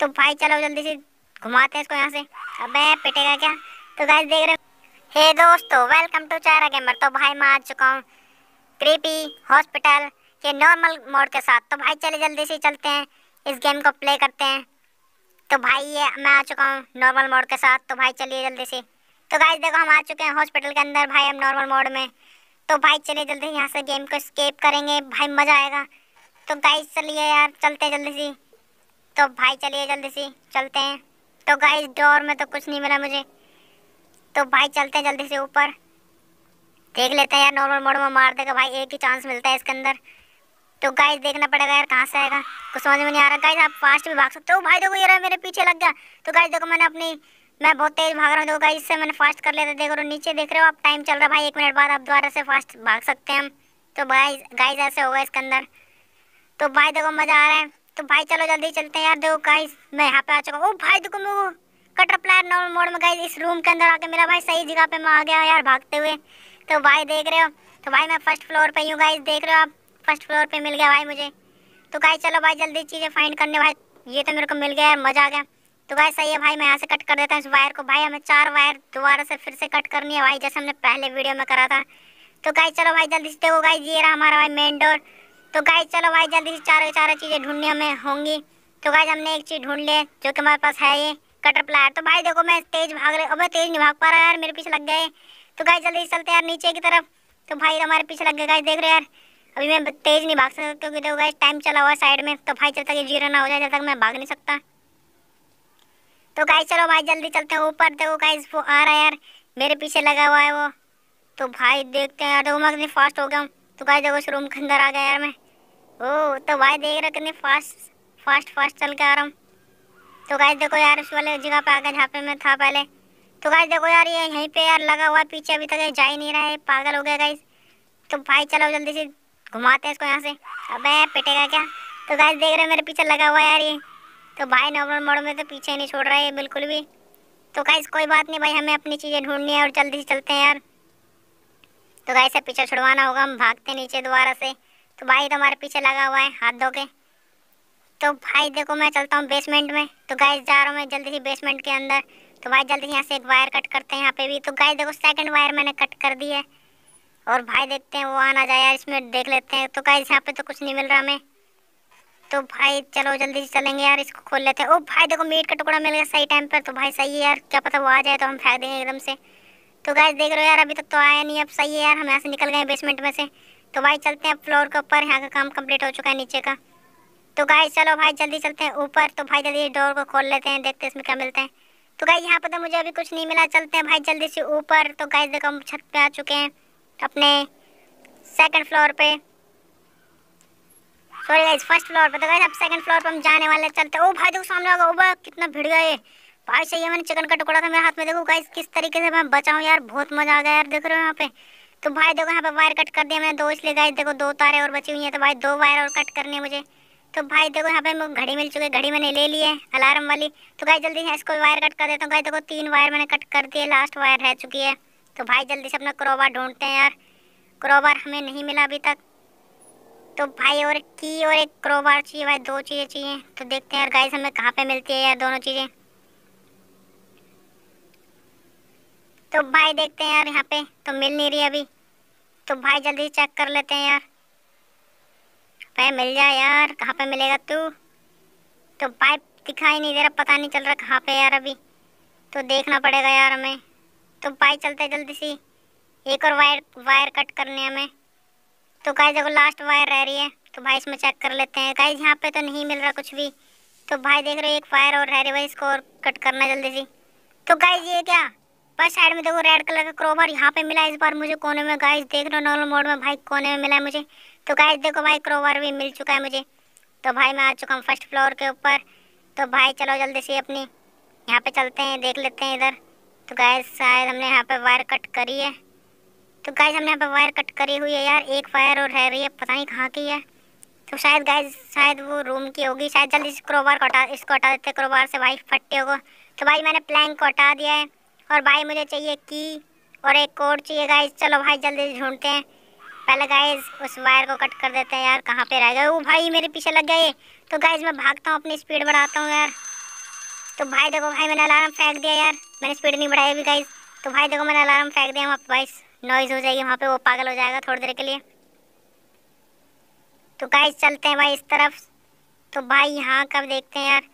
तो भाई चलो जल्दी से घुमाते हैं इसको यहाँ से अबे पिटेगा क्या तो गाइस देख रहे हे दोस्तों वेलकम टू चारा गेमर तो भाई मैं आ चुका हूँ क्रीपी हॉस्पिटल के नॉर्मल मोड के साथ तो भाई चले जल्दी से चलते हैं इस गेम को प्ले करते हैं तो भाई ये मैं आ चुका हूँ नॉर्मल मोड के साथ तो भाई चलिए जल्दी से तो गाइस देखो हम आ चुके हैं हॉस्पिटल के अंदर भाई हम नॉर्मल मोड में तो भाई चलिए जल्दी से यहाँ से गेम को स्केप करेंगे भाई मज़ा आएगा तो गाइस चलिए यार चलते हैं जल्दी से तो भाई चलिए जल्दी से चलते हैं तो गाइस डोर में तो कुछ नहीं मिला मुझे तो भाई चलते हैं जल्दी से ऊपर देख लेते हैं यार नॉर्मल मोड में मार देगा भाई एक ही चांस मिलता है इसके अंदर तो गाइस देखना पड़ेगा यार कहाँ से आएगा कुछ समझ में नहीं आ रहा गाइस आप फास्ट भी भाग सकते हो भाई देखो यार मेरे पीछे लग गया तो गाइस देखो मैंने अपनी मैं बहुत तेज़ भाग रहा हूँ देखो गाइस से मैंने फास्ट कर देख देखो नीचे देख रहे हो आप टाइम चल रहा है भाई एक मिनट बाद आप दोबारा से फास्ट भाग सकते हैं हम तो भाई गाइस ऐसे होगा इसके अंदर तो भाई देखो मज़ा आ रहा है तो भाई चलो जल्दी चलते हैं यार देखो गाइस मैं यहाँ पे आ चुका हूँ भाई देखो मैं कटर प्लायर नॉर्मल मोड में गाइस इस रूम के अंदर आके मेरा भाई सही जगह पे मैं आ गया यार भागते हुए तो भाई देख रहे हो तो भाई मैं फर्स्ट फ्लोर पे ही हूँ गाइस देख रहे हो आप फर्स्ट फ्लोर पे मिल गया भाई मुझे तो गाय चलो भाई जल्दी चीज़ें फाइंड करने भाई ये तो मेरे को मिल गया यार मज़ा आ गया तो भाई सही है भाई मैं यहाँ से कट कर देता हूँ इस वायर को भाई हमें चार वायर दोबारा से फिर से कट करनी है भाई जैसे हमने पहले वीडियो में करा था तो गाय चलो भाई जल्दी से देखो गाइस ये रहा हमारा भाई मेन डोर तो गाय चलो भाई जल्दी से चारों चारों चीज़ें ढूंढने हमें होंगी तो गाय हमने एक चीज़ ढूंढ लिया जो कि हमारे पास है ये कटर प्लायर तो भाई देखो मैं तेज भाग रहा अब तेज नहीं भाग पा रहा यार मेरे पीछे लग गए तो गाय जल्दी से चलते यार नीचे की तरफ तो भाई हमारे पीछे लग गए गाय देख रहे यार अभी मैं तेज नहीं भाग सकता क्योंकि देखो गाइज टाइम चला हुआ साइड में तो भाई जब तक ये जीरो ना हो जाए जब तक मैं भाग नहीं सकता तो गाय चलो भाई जल्दी चलते हैं ऊपर देखो गाइज वो आ रहा है यार मेरे पीछे लगा हुआ है वो तो भाई देखते हैं यार देखो मैं कितनी फास्ट हो गया हूँ तो गाइस देखो शोरूम के अंदर आ गया यार मैं ओ तो भाई देख रहे कितने फास्ट फास्ट फास्ट चल के आ रहा हूँ तो गाइस देखो यार उस वाले जगह पे आ गया जहाँ पे मैं था पहले तो गाइस देखो यार ये यहीं पे यार लगा हुआ पीछे अभी तक जा ही नहीं रहा है पागल हो गया गाइस तो भाई चलो जल्दी से घुमाते हैं इसको यहाँ से यार पिटेगा क्या तो गाइस देख रहे मेरे पीछे लगा हुआ यार ये तो भाई नॉर्मल मोड़ में तो पीछे नहीं छोड़ रहा है बिल्कुल भी तो गाइस कोई बात नहीं भाई हमें अपनी चीज़ें ढूंढनी है और जल्दी से चलते हैं यार तो गाइस अब पीछे छुड़वाना होगा हम भागते नीचे दोबारा से तो भाई तो हमारे पीछे लगा हुआ है हाथ धो के तो भाई देखो मैं चलता हूँ बेसमेंट में तो गाय जा रहा हूँ मैं जल्दी से बेसमेंट के अंदर तो भाई जल्दी से यहाँ से एक वायर कट करते हैं यहाँ पे भी तो गाय देखो सेकंड वायर मैंने कट कर दी है और भाई देखते हैं वो आना जाए यार इसमें देख लेते हैं तो गाय यहाँ पे तो कुछ नहीं मिल रहा हमें तो भाई चलो जल्दी से चलेंगे यार इसको खोल लेते हैं ओ भाई देखो मीट का टुकड़ा मिल गया सही टाइम पर तो भाई सही है यार क्या पता वो आ जाए तो हम फेंक देंगे एकदम से तो गाइस देख रहे हो यार अभी तक तो आया नहीं अब सही है यार हम यहाँ से निकल गए बेसमेंट में से तो भाई चलते हैं फ्लोर के ऊपर यहाँ का काम कंप्लीट हो चुका है नीचे का तो गाय चलो भाई जल्दी चलते हैं ऊपर तो भाई जल्दी डोर को खोल लेते हैं देखते हैं इसमें क्या मिलता है तो गाय यहाँ पर तो मुझे अभी कुछ नहीं मिला चलते हैं भाई जल्दी से ऊपर तो गाय देखो हम छत पर आ चुके हैं अपने सेकेंड फ्लोर पे सॉरी गाइज फर्स्ट फ्लोर पर तो गाइज अब सेकंड फ्लोर पर हम जाने वाले चलते ओ भाई देखो सामने होगा ओ कितना भिड़ गए भाई सही है मैंने चिकन का टुकड़ा था मेरे हाथ में देखो गाइस किस तरीके से मैं बचाऊँ यार बहुत मजा आ गया यार देख रहे हो यहाँ पे तो भाई देखो यहाँ पे वायर कट कर दिया मैंने दो इसलिए गाइस देखो दो तारे और बची हुई हैं तो भाई दो वायर और कट करनी है मुझे तो भाई देखो यहाँ पे घड़ी मिल चुकी है घड़ी मैंने ले ली है अलार्म वाली तो गाय जल्दी है इसको वायर कट कर देता हूँ गाय देखो तीन वायर मैंने कट कर दिए लास्ट वायर रह चुकी है तो भाई जल्दी से अपना क्रोबार ढूंढते हैं यार क्रोबार हमें नहीं मिला अभी तक तो भाई और की और एक क्रोबार चाहिए भाई दो चीज़ें चाहिए तो देखते हैं यार गाइस हमें कहाँ पे मिलती है यार दोनों चीज़ें तो भाई देखते हैं यार यहाँ पे तो मिल नहीं रही अभी तो भाई जल्दी चेक कर लेते हैं यार भाई मिल जाए यार कहाँ पे मिलेगा तू तो भाई दिखाई नहीं दे रहा पता नहीं चल रहा कहाँ पे यार अभी तो देखना पड़ेगा यार हमें तो भाई चलते जल्दी सी एक और वायर वायर कट करने हमें तो गाइज देखो लास्ट वायर रह रही है तो भाई इसमें चेक कर लेते हैं गाइज यहाँ पे तो नहीं मिल रहा कुछ भी तो भाई देख रहे एक वायर और रह रही है भाई इसको और कट करना जल्दी सी तो गाइज ये क्या ऊपर साइड में देखो रेड कलर का क्रोबर यहाँ पे मिला इस बार मुझे कोने में गाइस देख लो नॉर्मल मोड में भाई कोने में मिला मुझे तो गाइस देखो भाई क्रोबर भी मिल चुका है मुझे तो भाई मैं आ चुका हूँ फर्स्ट फ्लोर के ऊपर तो भाई चलो जल्दी से अपनी यहाँ पे चलते हैं देख लेते हैं इधर तो गाय शायद हमने यहाँ पे वायर कट करी है तो गाइस हमने यहाँ पे वायर कट करी हुई है यार एक वायर और रह रही है पता नहीं कहाँ की है तो शायद गाय शायद वो रूम की होगी शायद जल्दी से क्रोबार को हटा इसको हटा देते क्रोबार से भाई फट्टे होगा तो भाई मैंने प्लैंक को हटा दिया है और भाई मुझे चाहिए की और एक कोड चाहिए गाइज चलो भाई जल्दी ढूंढते हैं पहले गाइज उस वायर को कट कर देते हैं यार कहाँ पे रह गए वो भाई मेरे पीछे लग गए तो गाइज मैं भागता हूँ अपनी स्पीड बढ़ाता हूँ यार तो भाई देखो भाई मैंने अलार्म फेंक दिया यार मैंने स्पीड नहीं बढ़ाई अभी गाइज तो भाई देखो मैंने अलार्म फेंक दिया वहाँ पर भाई नॉइज़ हो जाएगी वहाँ पर वो पागल हो जाएगा थोड़ी देर के लिए तो गाइज चलते हैं भाई इस तरफ तो भाई यहाँ कब देखते हैं यार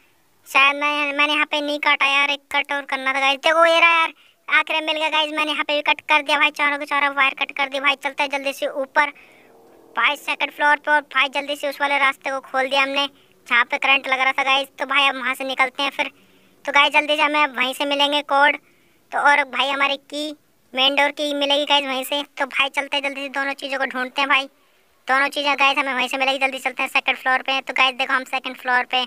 शायद मैं मैंने यहाँ पे नहीं काटा यार एक कट और करना था गाइज देखो ये रहा यार आखिर मिल गया गाइज मैंने यहाँ पे भी कट कर दिया भाई चारों के चारों वायर कट कर दिया भाई चलते हैं जल्दी से ऊपर भाई सेकंड फ्लोर पर भाई जल्दी से उस वाले रास्ते को खोल दिया हमने जहाँ पे करंट लग रहा था गाइज तो भाई अब वहाँ से निकलते हैं फिर तो गाइज जल्दी से हमें वहीं से मिलेंगे कोड तो और भाई हमारी की मेन डोर की मिलेगी गाइज वहीं से तो भाई चलते हैं जल्दी से दोनों चीज़ों को ढूंढते हैं भाई दोनों चीज़ें गाइज हमें वहीं से मिलेगी जल्दी चलते हैं सेकंड फ्लोर पे तो गाइज देखो हम सेकंड फ्लोर पे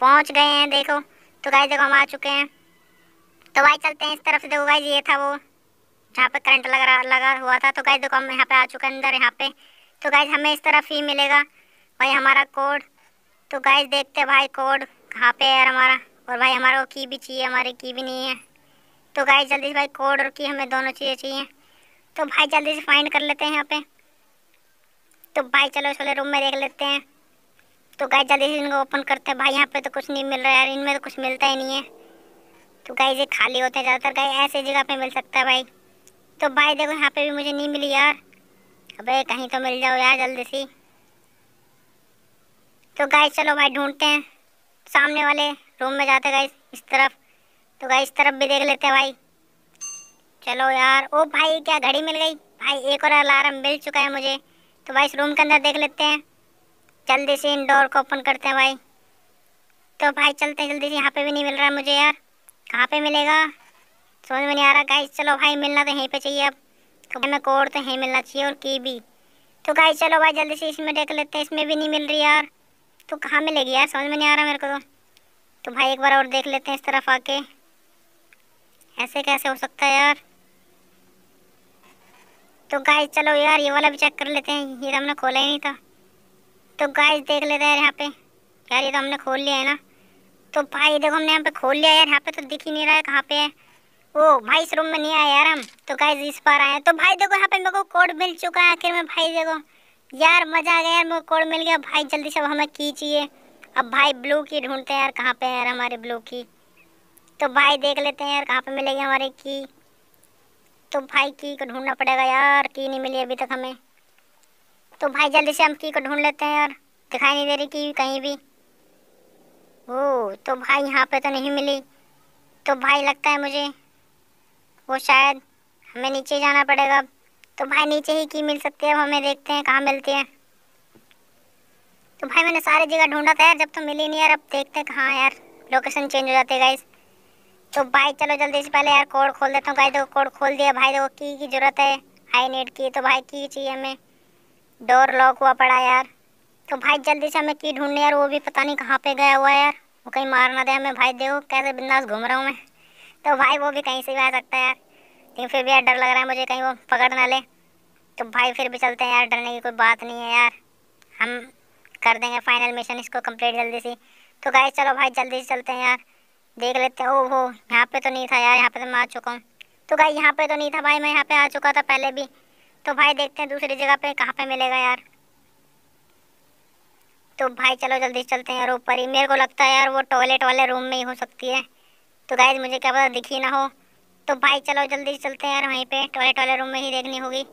पहुंच गए हैं देखो तो गाय देखो हम आ चुके हैं तो भाई चलते हैं इस तरफ से देखो गाइज ये था वो जहाँ पे करंट लग रहा लगा हुआ था तो गाय देखो हम यहाँ पे आ चुके हैं अंदर यहाँ पे तो गाय हमें इस तरफ ही मिलेगा भाई हमारा कोड तो गाय देखते भाई कोड कहाँ पे है हमारा और भाई हमारा की भी चाहिए हमारी की भी नहीं है तो गाय जल्दी से भाई कोड और की हमें दोनों चीज़ें चाहिए तो भाई जल्दी से फाइंड कर लेते हैं यहाँ पे तो भाई चलो इस वाले रूम में देख लेते हैं तो गाय जल्दी से इनको ओपन करते हैं भाई यहाँ पे तो कुछ नहीं मिल रहा है यार इनमें तो कुछ मिलता ही नहीं है तो गाय ये खाली होते हैं ज़्यादातर गाय ऐसे जगह पे मिल सकता है भाई तो भाई देखो यहाँ पे भी मुझे नहीं मिली यार अबे कहीं तो मिल जाओ यार जल्दी सी तो गाय चलो भाई ढूंढते हैं सामने वाले रूम में जाते गाय इस तरफ तो गाय इस तरफ भी देख लेते हैं भाई चलो यार ओ भाई क्या घड़ी मिल गई भाई एक और अलार्म मिल चुका है मुझे तो भाई इस रूम के अंदर देख लेते हैं जल्दी से इन डोर को ओपन करते हैं भाई तो भाई चलते हैं जल्दी से यहाँ पे भी नहीं मिल रहा मुझे यार कहाँ पे मिलेगा समझ में नहीं आ रहा गाइस चलो भाई मिलना तो यहीं पे चाहिए अब तो हमें कोड तो यहीं मिलना चाहिए और की भी तो गाइस चलो भाई जल्दी से इसमें देख लेते हैं इसमें भी नहीं मिल रही यार तो कहाँ मिलेगी यार समझ में नहीं आ रहा मेरे को तो तो भाई एक बार और देख लेते हैं इस तरफ आके ऐसे कैसे हो सकता है यार तो गाइस चलो यार ये वाला भी चेक कर लेते हैं ये तो हमने खोला ही नहीं था तो गाइस देख लेते हैं यहाँ पे यार ये तो हमने खोल लिया है ना तो भाई देखो हमने यहाँ पे खोल लिया यार यहाँ पे तो दिख ही नहीं रहा है कहाँ पे है ओ भाई इस रूम में नहीं आया यार हम तो गाइस इस बार आए तो भाई देखो यहाँ पे मेरे को कोड मिल चुका है आखिर में भाई देखो यार मज़ा आ गया यार मेरे कोड मिल गया भाई जल्दी से हमें की चाहिए अब भाई ब्लू की ढूंढते हैं यार कहाँ पे है यार हमारे ब्लू की तो भाई देख लेते हैं यार कहाँ पे मिलेगी हमारे की तो भाई की को ढूंढना पड़ेगा यार की नहीं मिली अभी तक हमें तो भाई जल्दी से हम की को ढूंढ लेते हैं यार दिखाई नहीं दे रही की कहीं भी ओ तो भाई यहाँ पे तो नहीं मिली तो भाई लगता है मुझे वो शायद हमें नीचे जाना पड़ेगा अब तो भाई नीचे ही की मिल सकती है अब हमें देखते हैं कहाँ मिलती है तो भाई मैंने सारी जगह ढूंढा था यार जब तो मिली नहीं यार अब देखते हैं कहाँ यार लोकेशन चेंज हो जाती है गाइस तो भाई चलो जल्दी से पहले यार कोड खोल देता हूँ गाइस देखो कोड खोल दिया भाई देखो की की ज़रूरत है हाई नेट की तो भाई की चाहिए हमें डोर लॉक हुआ पड़ा यार तो भाई जल्दी से हमें की ढूंढने यार वो भी पता नहीं कहाँ पे गया हुआ यार वो कहीं मार ना दे हमें भाई देखो कैसे बिंदास घूम रहा हूँ मैं तो भाई वो भी कहीं से भी आ सकता है यार लेकिन फिर भी यार डर लग रहा है मुझे कहीं वो पकड़ ना ले तो भाई फिर भी चलते हैं यार डरने की कोई बात नहीं है यार हम कर देंगे फाइनल मिशन इसको कंप्लीट जल्दी से तो गाइस चलो भाई जल्दी से चलते हैं यार देख लेते हैं ओ हो यहाँ पे तो नहीं था यार यहाँ पे तो मैं आ चुका हूँ तो गाइस यहाँ पे तो नहीं था भाई मैं यहाँ पे आ चुका था पहले भी तो भाई देखते हैं दूसरी जगह पे कहाँ पे मिलेगा यार तो भाई चलो जल्दी चलते हैं यार ऊपर ही मेरे को लगता है यार वो टॉयलेट वाले रूम में ही हो सकती है तो गाइज मुझे क्या पता दिखी ना हो तो भाई चलो जल्दी चलते हैं यार वहीं पे टॉयलेट वाले रूम में ही देखनी होगी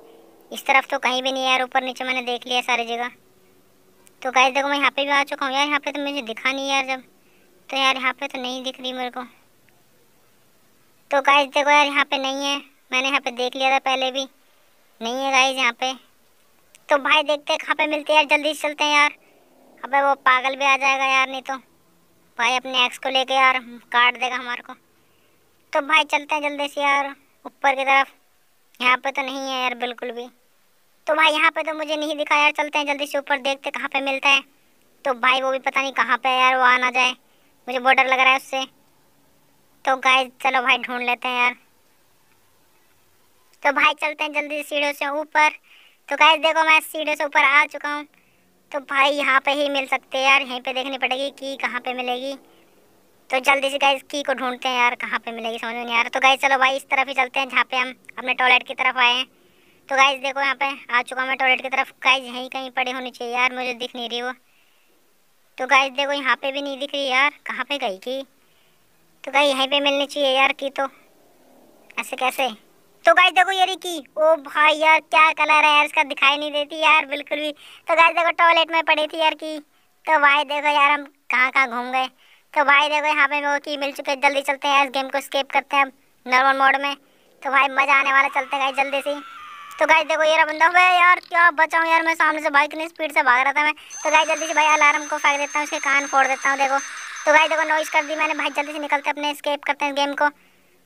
इस तरफ तो कहीं भी नहीं है यार ऊपर नीचे मैंने देख लिया सारी जगह तो गाइज देखो मैं यहाँ पर भी आ चुका हूँ यार यहाँ पर तो मुझे दिखा नहीं यार जब तो यार यहाँ पर तो नहीं दिख रही मेरे को तो गाइज देखो यार यहाँ पर नहीं है मैंने यहाँ पर देख लिया था पहले भी नहीं है गाइज यहाँ पे तो भाई देखते हैं कहाँ पे मिलते हैं यार जल्दी से चलते हैं यार अबे वो पागल भी आ जाएगा यार नहीं तो भाई अपने एक्स को लेके यार काट देगा हमारे को तो भाई चलते हैं जल्दी से यार ऊपर की तरफ यहाँ पे तो नहीं है यार बिल्कुल भी तो भाई यहाँ पे तो मुझे नहीं दिखा यार चलते हैं जल्दी से ऊपर देखते कहाँ पे मिलता है तो भाई वो भी पता नहीं कहाँ पे यार वो ना जाए मुझे बॉर्डर लग रहा है उससे तो गाय चलो भाई ढूंढ लेते हैं यार तो भाई चलते हैं जल्दी सीढ़ियों से ऊपर तो गाइस देखो मैं सीढ़ियों से ऊपर आ चुका हूँ तो भाई यहाँ पे ही मिल सकते हैं यार यहीं पे देखनी पड़ेगी की कहाँ पे मिलेगी तो जल्दी से गाइस की को ढूंढते हैं यार कहाँ पे मिलेगी समझ में नहीं यार तो गाइस चलो भाई इस तरफ ही चलते हैं जहाँ पे हम अपने टॉयलेट की तरफ आए हैं तो गाइस देखो यहाँ पे आ चुका हूँ मैं टॉयलेट की तरफ गाइस यहीं कहीं पड़ी होनी चाहिए यार मुझे दिख नहीं रही वो तो गाइस देखो यहाँ पे भी नहीं दिख रही यार कहाँ पे गई की तो गाइस यहीं पर मिलनी चाहिए यार की तो ऐसे कैसे तो गाइस देखो ये की ओ भाई यार क्या कलर है यार इसका दिखाई नहीं देती यार बिल्कुल भी तो गाइस देखो टॉयलेट में पड़ी थी यार की तो भाई देखो यार हम कहाँ कहाँ घूम गए तो भाई देखो यहाँ पे वो की मिल चुके हैं जल्दी चलते हैं इस गेम को स्केप करते हैं हम नॉर्मल मोड में तो भाई मज़ा आने वाला चलते हैं जल्दी से तो गाइस देखो ये बंदा हुआ यार क्या बचाऊँ यार मैं सामने से भाई कितनी स्पीड से भाग रहा था मैं तो गाइस जल्दी से भाई अलार्म को फेंक देता हूँ उसके कान फोड़ देता हूँ देखो तो गाइस देखो नॉइस कर दी मैंने भाई जल्दी से निकलते अपने स्केप करते हैं गेम को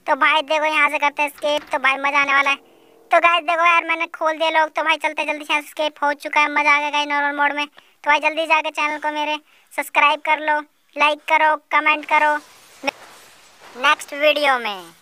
तो भाई देखो यहाँ से करते हैं स्केप तो भाई मज़ा आने वाला है तो गाय देखो यार मैंने खोल दिया लोग तो भाई चलते जल्दी यहाँ स्केप हो चुका है मज़ा आ गया नॉर्मल मोड में तो भाई जल्दी जाके चैनल को मेरे सब्सक्राइब कर लो लाइक करो कमेंट करो नेक्स्ट वीडियो में